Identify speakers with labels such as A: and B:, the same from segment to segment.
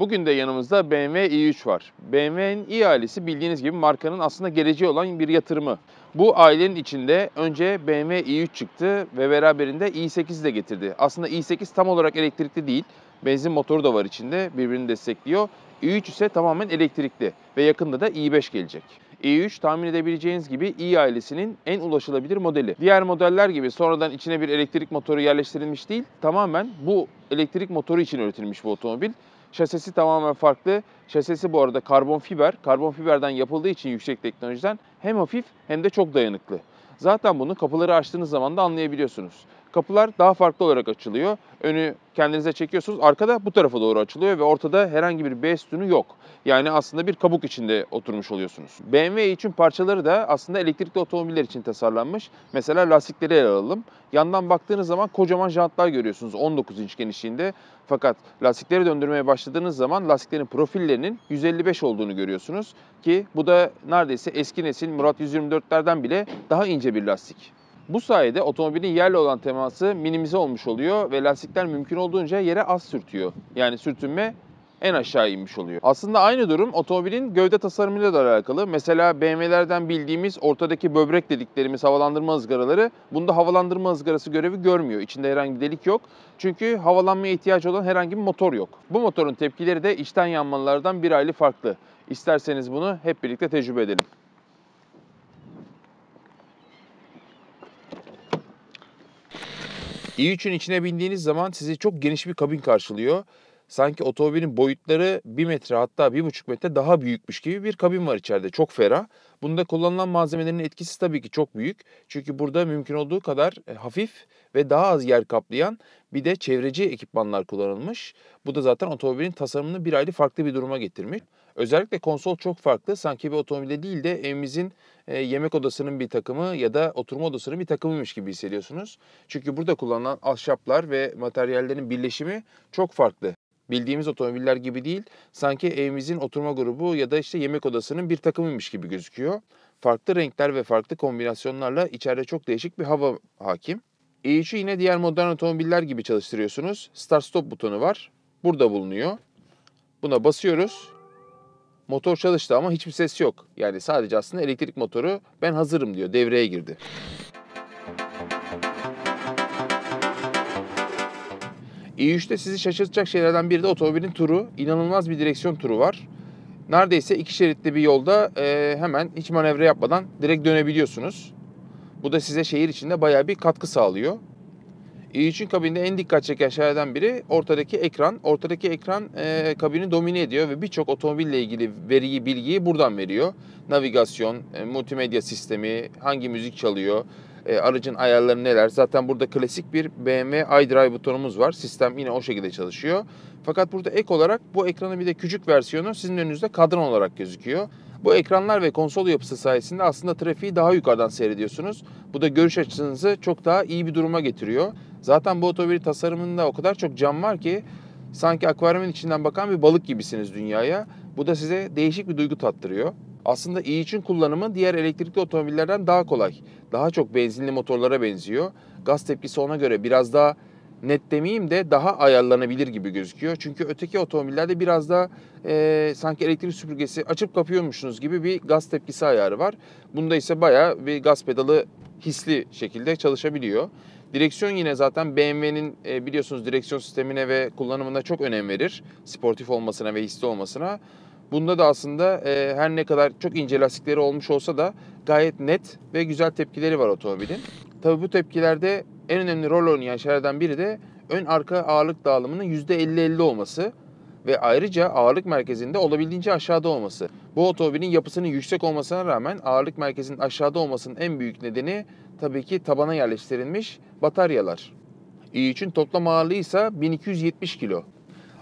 A: Bugün de yanımızda BMW i3 var. BMW'nin i ailesi bildiğiniz gibi markanın aslında geleceği olan bir yatırımı. Bu ailenin içinde önce BMW i3 çıktı ve beraberinde i8 de getirdi. Aslında i8 tam olarak elektrikli değil. Benzin motoru da var içinde. Birbirini destekliyor. i3 ise tamamen elektrikli ve yakında da i5 gelecek. i3 tahmin edebileceğiniz gibi i ailesinin en ulaşılabilir modeli. Diğer modeller gibi sonradan içine bir elektrik motoru yerleştirilmiş değil. Tamamen bu elektrik motoru için üretilmiş bu otomobil. Şasesi tamamen farklı. Şasesi bu arada karbon fiber. Karbon fiberden yapıldığı için yüksek teknolojiden hem hafif hem de çok dayanıklı. Zaten bunu kapıları açtığınız zaman da anlayabiliyorsunuz kapılar daha farklı olarak açılıyor. Önü kendinize çekiyorsunuz. Arkada bu tarafa doğru açılıyor ve ortada herhangi bir B sütunu yok. Yani aslında bir kabuk içinde oturmuş oluyorsunuz. BMW için parçaları da aslında elektrikli otomobiller için tasarlanmış. Mesela lastikleri ele alalım. Yandan baktığınız zaman kocaman jantlar görüyorsunuz 19 inç genişliğinde. Fakat lastikleri döndürmeye başladığınız zaman lastiklerin profillerinin 155 olduğunu görüyorsunuz. Ki bu da neredeyse eski nesil Murat 124'lerden bile daha ince bir lastik. Bu sayede otomobilin yerle olan teması minimize olmuş oluyor ve lastikler mümkün olduğunca yere az sürtüyor. Yani sürtünme en aşağı inmiş oluyor. Aslında aynı durum otomobilin gövde tasarımıyla da alakalı. Mesela BMW'lerden bildiğimiz ortadaki böbrek dediklerimiz havalandırma ızgaraları bunda havalandırma ızgarası görevi görmüyor. İçinde herhangi delik yok. Çünkü havalanmaya ihtiyacı olan herhangi bir motor yok. Bu motorun tepkileri de içten yanmalardan bir aylı farklı. İsterseniz bunu hep birlikte tecrübe edelim. i3'ün içine bindiğiniz zaman sizi çok geniş bir kabin karşılıyor. Sanki otomobilin boyutları 1 metre hatta 1,5 metre daha büyükmüş gibi bir kabin var içeride. Çok ferah. Bunda kullanılan malzemelerin etkisi tabii ki çok büyük. Çünkü burada mümkün olduğu kadar e, hafif ve daha az yer kaplayan bir de çevreci ekipmanlar kullanılmış. Bu da zaten otomobilin tasarımını bir ayrı farklı bir duruma getirmiş. Özellikle konsol çok farklı. Sanki bir otomobilde değil de evimizin e, yemek odasının bir takımı ya da oturma odasının bir takımıymış gibi hissediyorsunuz. Çünkü burada kullanılan ahşaplar ve materyallerin birleşimi çok farklı bildiğimiz otomobiller gibi değil. Sanki evimizin oturma grubu ya da işte yemek odasının bir takımıymış gibi gözüküyor. Farklı renkler ve farklı kombinasyonlarla içeride çok değişik bir hava hakim. E3'ü yine diğer modern otomobiller gibi çalıştırıyorsunuz. Start stop butonu var. Burada bulunuyor. Buna basıyoruz. Motor çalıştı ama hiçbir ses yok. Yani sadece aslında elektrik motoru ben hazırım diyor devreye girdi. i3'te sizi şaşırtacak şeylerden biri de otomobilin turu. İnanılmaz bir direksiyon turu var. Neredeyse iki şeritli bir yolda e, hemen hiç manevra yapmadan direkt dönebiliyorsunuz. Bu da size şehir içinde bayağı bir katkı sağlıyor i3'ün kabininde en dikkat çeken şeylerden biri ortadaki ekran. Ortadaki ekran e, kabini domine ediyor ve birçok otomobille ilgili veriyi, bilgiyi buradan veriyor. Navigasyon, e, multimedya sistemi, hangi müzik çalıyor, e, aracın ayarları neler. Zaten burada klasik bir BMW iDrive butonumuz var. Sistem yine o şekilde çalışıyor. Fakat burada ek olarak bu ekranın bir de küçük versiyonu sizin önünüzde kadran olarak gözüküyor. Bu ekranlar ve konsol yapısı sayesinde aslında trafiği daha yukarıdan seyrediyorsunuz. Bu da görüş açınızı çok daha iyi bir duruma getiriyor. Zaten bu otomobil tasarımında o kadar çok cam var ki sanki akvaryumun içinden bakan bir balık gibisiniz dünyaya. Bu da size değişik bir duygu tattırıyor. Aslında iyi için kullanımı diğer elektrikli otomobillerden daha kolay. Daha çok benzinli motorlara benziyor. Gaz tepkisi ona göre biraz daha net demeyeyim de daha ayarlanabilir gibi gözüküyor. Çünkü öteki otomobillerde biraz daha e, sanki elektrik süpürgesi açıp kapıyormuşsunuz gibi bir gaz tepkisi ayarı var. Bunda ise bayağı bir gaz pedalı hisli şekilde çalışabiliyor. Direksiyon yine zaten BMW'nin e, biliyorsunuz direksiyon sistemine ve kullanımına çok önem verir. Sportif olmasına ve hisli olmasına. Bunda da aslında e, her ne kadar çok ince lastikleri olmuş olsa da gayet net ve güzel tepkileri var otomobilin. Tabii bu tepkilerde en önemli rol oynayan şeylerden biri de ön arka ağırlık dağılımının %50-50 olması ve ayrıca ağırlık merkezinde olabildiğince aşağıda olması. Bu otomobilin yapısının yüksek olmasına rağmen ağırlık merkezinin aşağıda olmasının en büyük nedeni tabii ki tabana yerleştirilmiş bataryalar. için toplam ağırlığı ise 1270 kilo.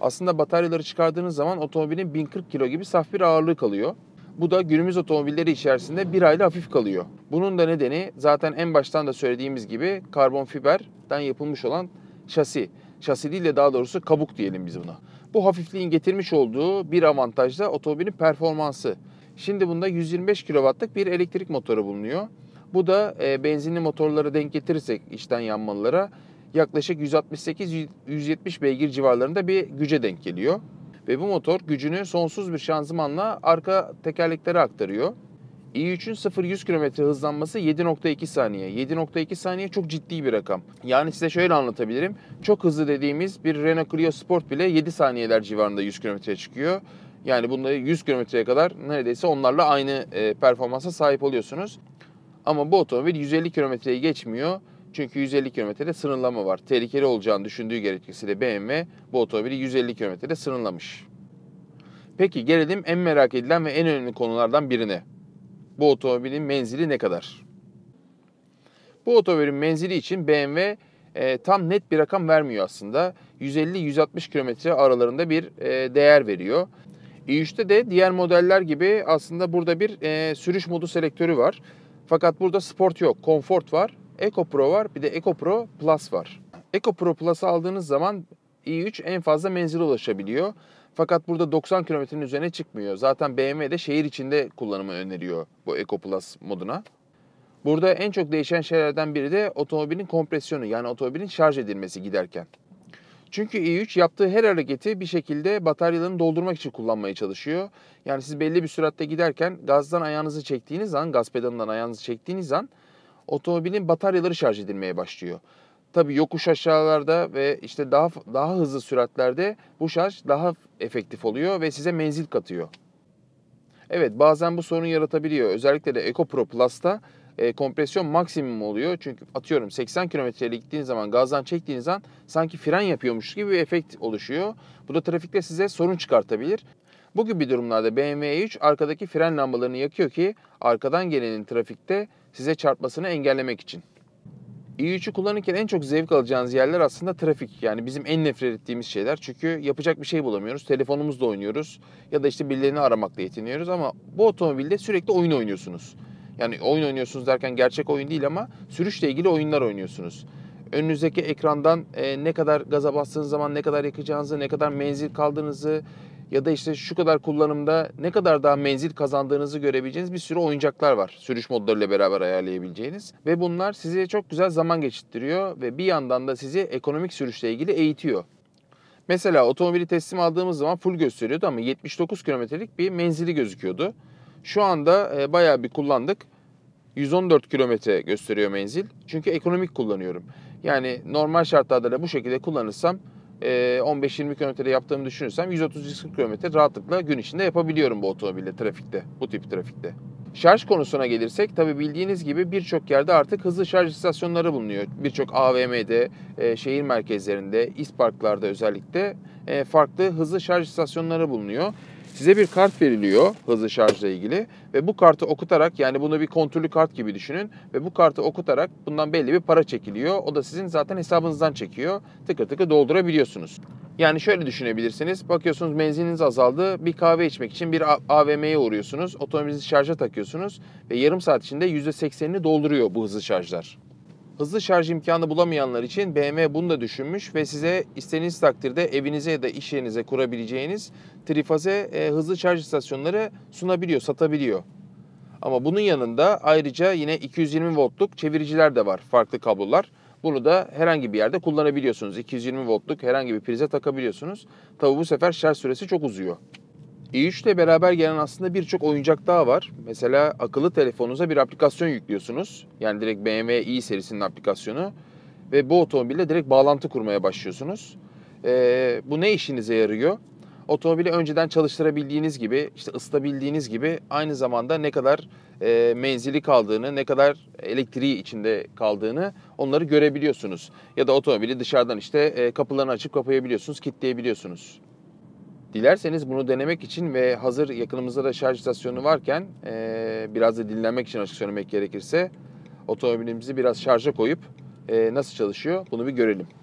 A: Aslında bataryaları çıkardığınız zaman otomobilin 1040 kilo gibi saf bir ağırlığı kalıyor. Bu da günümüz otomobilleri içerisinde bir ayda hafif kalıyor. Bunun da nedeni zaten en baştan da söylediğimiz gibi karbon fiberden yapılmış olan şasi. Şasi değil de daha doğrusu kabuk diyelim biz buna. Bu hafifliğin getirmiş olduğu bir avantaj da otomobilin performansı. Şimdi bunda 125 kW'lık bir elektrik motoru bulunuyor. Bu da e, benzinli motorlara denk getirirsek içten yanmalılara yaklaşık 168-170 beygir civarlarında bir güce denk geliyor. Ve bu motor gücünü sonsuz bir şanzımanla arka tekerleklere aktarıyor. i3'ün 0-100 km hızlanması 7.2 saniye. 7.2 saniye çok ciddi bir rakam. Yani size şöyle anlatabilirim. Çok hızlı dediğimiz bir Renault Clio Sport bile 7 saniyeler civarında 100 km'ye çıkıyor. Yani bunları 100 kilometreye kadar neredeyse onlarla aynı e, performansa sahip oluyorsunuz. Ama bu otomobil 150 kilometreyi geçmiyor. Çünkü 150 kilometrede sınırlama var. Tehlikeli olacağını düşündüğü gerekçesiyle BMW bu otomobili 150 kilometrede sınırlamış. Peki gelelim en merak edilen ve en önemli konulardan birine. Bu otomobilin menzili ne kadar? Bu otomobilin menzili için BMW e, tam net bir rakam vermiyor aslında. 150-160 kilometre aralarında bir e, değer veriyor. i3'te de diğer modeller gibi aslında burada bir e, sürüş modu selektörü var. Fakat burada sport yok. Comfort var. Eco Pro var. Bir de Eco Pro Plus var. Eco Pro Plus'ı aldığınız zaman i3 en fazla menzile ulaşabiliyor. Fakat burada 90 kilometrenin üzerine çıkmıyor. Zaten BMW de şehir içinde kullanımı öneriyor bu Eco Plus moduna. Burada en çok değişen şeylerden biri de otomobilin kompresyonu yani otomobilin şarj edilmesi giderken. Çünkü i3 yaptığı her hareketi bir şekilde bataryalarını doldurmak için kullanmaya çalışıyor. Yani siz belli bir süratte giderken gazdan ayağınızı çektiğiniz an, gaz pedalından ayağınızı çektiğiniz an otomobilin bataryaları şarj edilmeye başlıyor. Tabii yokuş aşağılarda ve işte daha daha hızlı süratlerde bu şarj daha efektif oluyor ve size menzil katıyor. Evet bazen bu sorun yaratabiliyor. Özellikle de EcoPro Plus'ta e, kompresyon maksimum oluyor. Çünkü atıyorum 80 kilometreyle gittiğiniz zaman gazdan çektiğiniz an sanki fren yapıyormuş gibi bir efekt oluşuyor. Bu da trafikte size sorun çıkartabilir. Bu gibi durumlarda BMW 3 arkadaki fren lambalarını yakıyor ki arkadan gelenin trafikte size çarpmasını engellemek için. i3'ü kullanırken en çok zevk alacağınız yerler aslında trafik. Yani bizim en nefret ettiğimiz şeyler. Çünkü yapacak bir şey bulamıyoruz. Telefonumuzla oynuyoruz ya da işte birilerini aramakla yetiniyoruz ama bu otomobilde sürekli oyun oynuyorsunuz. Yani oyun oynuyorsunuz derken gerçek oyun değil ama sürüşle ilgili oyunlar oynuyorsunuz. Önünüzdeki ekrandan e, ne kadar gaza bastığınız zaman ne kadar yakacağınızı, ne kadar menzil kaldığınızı ya da işte şu kadar kullanımda ne kadar daha menzil kazandığınızı görebileceğiniz bir sürü oyuncaklar var. Sürüş modlarıyla beraber ayarlayabileceğiniz ve bunlar sizi çok güzel zaman geçirtiyor ve bir yandan da sizi ekonomik sürüşle ilgili eğitiyor. Mesela otomobili teslim aldığımız zaman full gösteriyordu ama 79 kilometrelik bir menzili gözüküyordu. Şu anda e, bayağı bir kullandık. 114 kilometre gösteriyor menzil. Çünkü ekonomik kullanıyorum. Yani normal şartlarda da bu şekilde kullanırsam 15-20 e, kilometre yaptığımı düşünürsem 130-140 kilometre rahatlıkla gün içinde yapabiliyorum bu otomobille trafikte, bu tip trafikte. Şarj konusuna gelirsek tabi bildiğiniz gibi birçok yerde artık hızlı şarj istasyonları bulunuyor. Birçok AVM'de, e, şehir merkezlerinde, isparklarda özellikle e, farklı hızlı şarj istasyonları bulunuyor. Size bir kart veriliyor hızlı şarjla ilgili ve bu kartı okutarak yani bunu bir kontrollü kart gibi düşünün ve bu kartı okutarak bundan belli bir para çekiliyor. O da sizin zaten hesabınızdan çekiyor. Tıkır tıkır doldurabiliyorsunuz. Yani şöyle düşünebilirsiniz. Bakıyorsunuz benzininiz azaldı. Bir kahve içmek için bir AVM'ye uğruyorsunuz. Otomobilinizi şarja takıyorsunuz ve yarım saat içinde %80'ini dolduruyor bu hızlı şarjlar. Hızlı şarj imkanı bulamayanlar için BMW bunu da düşünmüş ve size istediğiniz takdirde evinize ya da iş yerinize kurabileceğiniz trifaze e, hızlı şarj istasyonları sunabiliyor, satabiliyor. Ama bunun yanında ayrıca yine 220 voltluk çeviriciler de var, farklı kablolar. Bunu da herhangi bir yerde kullanabiliyorsunuz. 220 voltluk herhangi bir prize takabiliyorsunuz. Tabi bu sefer şarj süresi çok uzuyor. E3 ile beraber gelen aslında birçok oyuncak daha var. Mesela akıllı telefonunuza bir aplikasyon yüklüyorsunuz. Yani direkt BMW i serisinin aplikasyonu. Ve bu otomobille direkt bağlantı kurmaya başlıyorsunuz. Ee, bu ne işinize yarıyor? Otomobili önceden çalıştırabildiğiniz gibi, işte ısıtabildiğiniz gibi aynı zamanda ne kadar e, menzili kaldığını, ne kadar elektriği içinde kaldığını onları görebiliyorsunuz. Ya da otomobili dışarıdan işte e, kapılarını açıp kapayabiliyorsunuz, kilitleyebiliyorsunuz. Dilerseniz bunu denemek için ve hazır yakınımızda da şarj istasyonu varken e, biraz da dinlenmek için açık söylemek gerekirse otomobilimizi biraz şarja koyup e, nasıl çalışıyor bunu bir görelim.